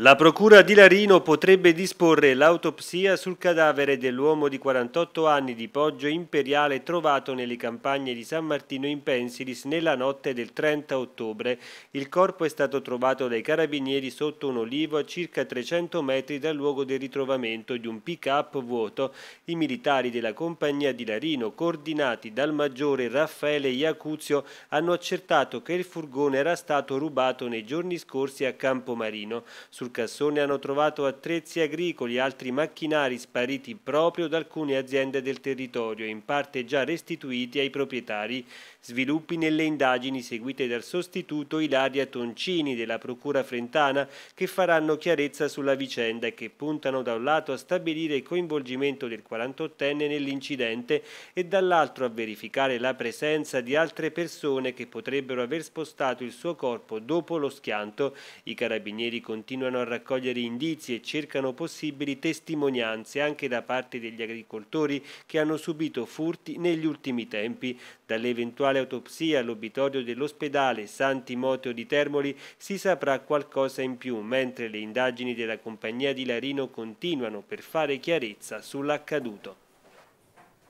La procura di Larino potrebbe disporre l'autopsia sul cadavere dell'uomo di 48 anni di Poggio Imperiale trovato nelle campagne di San Martino in Pensilis nella notte del 30 ottobre. Il corpo è stato trovato dai carabinieri sotto un olivo a circa 300 metri dal luogo del ritrovamento di un pick-up vuoto. I militari della compagnia di Larino, coordinati dal maggiore Raffaele Iacuzio, hanno accertato che il furgone era stato rubato nei giorni scorsi a Campomarino. Sul sul cassone hanno trovato attrezzi agricoli e altri macchinari spariti proprio da alcune aziende del territorio, in parte già restituiti ai proprietari. Sviluppi nelle indagini seguite dal sostituto Ilaria Toncini della Procura Frentana che faranno chiarezza sulla vicenda e che puntano da un lato a stabilire il coinvolgimento del 48enne nell'incidente e dall'altro a verificare la presenza di altre persone che potrebbero aver spostato il suo corpo dopo lo schianto. I carabinieri continuano continuano a raccogliere indizi e cercano possibili testimonianze anche da parte degli agricoltori che hanno subito furti negli ultimi tempi. Dall'eventuale autopsia all'obitorio dell'ospedale San Timoteo di Termoli si saprà qualcosa in più, mentre le indagini della compagnia di Larino continuano per fare chiarezza sull'accaduto.